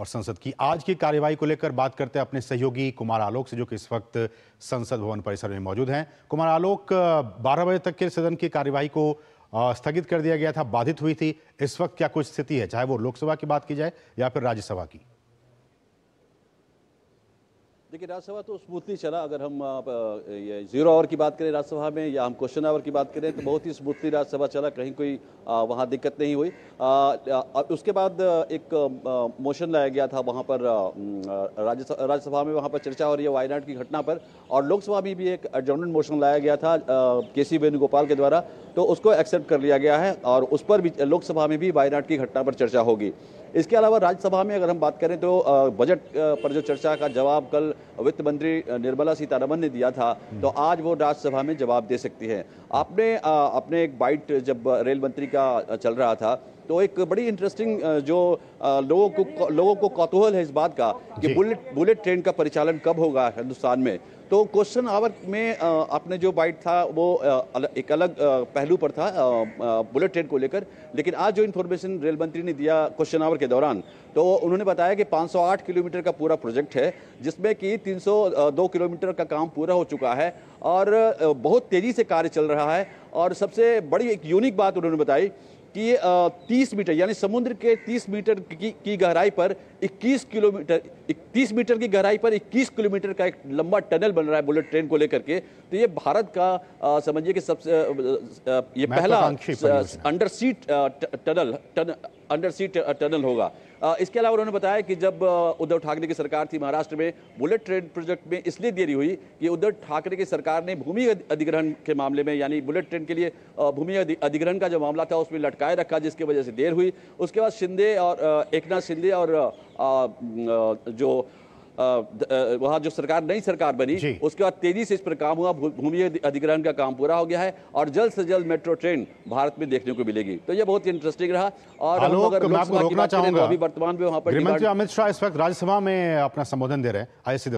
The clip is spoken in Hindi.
और संसद की आज की कार्यवाही को लेकर बात करते हैं अपने सहयोगी कुमार आलोक से जो कि इस वक्त संसद भवन परिसर में मौजूद हैं कुमार आलोक 12 बजे तक के सदन की कार्यवाही को स्थगित कर दिया गया था बाधित हुई थी इस वक्त क्या कुछ स्थिति है चाहे वो लोकसभा की बात की जाए या फिर राज्यसभा की देखिए राज्यसभा तो स्मूथली चला अगर हम ये जीरो आवर की बात करें राज्यसभा में या हम क्वेश्चन आवर की बात करें तो बहुत ही स्मूथली राज्यसभा चला कहीं कोई वहाँ दिक्कत नहीं हुई आ, उसके बाद एक मोशन लाया गया था वहाँ पर राज्यसभा में वहाँ पर चर्चा हो रही है वायनाड की घटना पर और लोकसभा में भी एक एडजमेंट मोशन लाया गया था के सी वेणुगोपाल के द्वारा तो उसको एक्सेप्ट कर लिया गया है और उस पर भी लोकसभा में भी वायनाड की घटना पर चर्चा होगी इसके अलावा राज्यसभा में अगर हम बात करें तो बजट पर जो चर्चा का जवाब कल वित्त मंत्री निर्मला सीतारमन ने दिया था तो हम्म। आज वो राज्यसभा में जवाब दे सकती है आपने अपने एक बाइट जब रेल मंत्री का चल रहा था तो एक बड़ी इंटरेस्टिंग जो लोगों को लोगों को कौतूहल है इस बात का कि बुलेट बुलेट ट्रेन का परिचालन कब होगा हिंदुस्तान में तो क्वेश्चन आवर में आपने जो बाइट था वो एक अलग पहलू पर था बुलेट ट्रेन को लेकर लेकिन आज जो इन्फॉर्मेशन रेल मंत्री ने दिया क्वेश्चन आवर के दौरान तो उन्होंने बताया कि 508 किलोमीटर का पूरा प्रोजेक्ट है जिसमें कि 302 किलोमीटर का काम पूरा हो चुका है और बहुत तेज़ी से कार्य चल रहा है और सबसे बड़ी एक यूनिक बात उन्होंने बताई कि 30 मीटर यानी समुद्र के 30 मीटर की, की गहराई पर 21 किलोमीटर 30 मीटर की गहराई पर 21 किलोमीटर का एक लंबा टनल बन रहा है बुलेट ट्रेन को लेकर के तो ये भारत का समझिए कि सबसे ये पहला under sea tunnel under sea tunnel होगा इसके अलावा उन्होंने बताया कि जब उद्धव ठाकरे की सरकार थी महाराष्ट्र में बुलेट ट्रेन प्रोजेक्ट में इसलिए देरी हुई कि उद्धव ठाकरे की सरकार ने भूमि अधिग्रहण के मामले में यानी बुलेट ट्रेन के लिए भूमि अधिग्रहण का जो मामला था उसमें लटकाए रखा जिसकी वजह से देर हुई उसके बाद शिंदे और एक शिंदे और जो वहाँ जो सरकार नई सरकार बनी उसके बाद तेजी से इस पर काम हुआ भूमि अधिग्रहण का काम पूरा हो गया है और जल्द से जल्द मेट्रो ट्रेन भारत में देखने को मिलेगी तो ये बहुत इंटरेस्टिंग रहा और रोकना तो अभी वर्तमान में वहाँ पर अमित शाह इस वक्त राज्यसभा में अपना संबोधन दे रहे हैं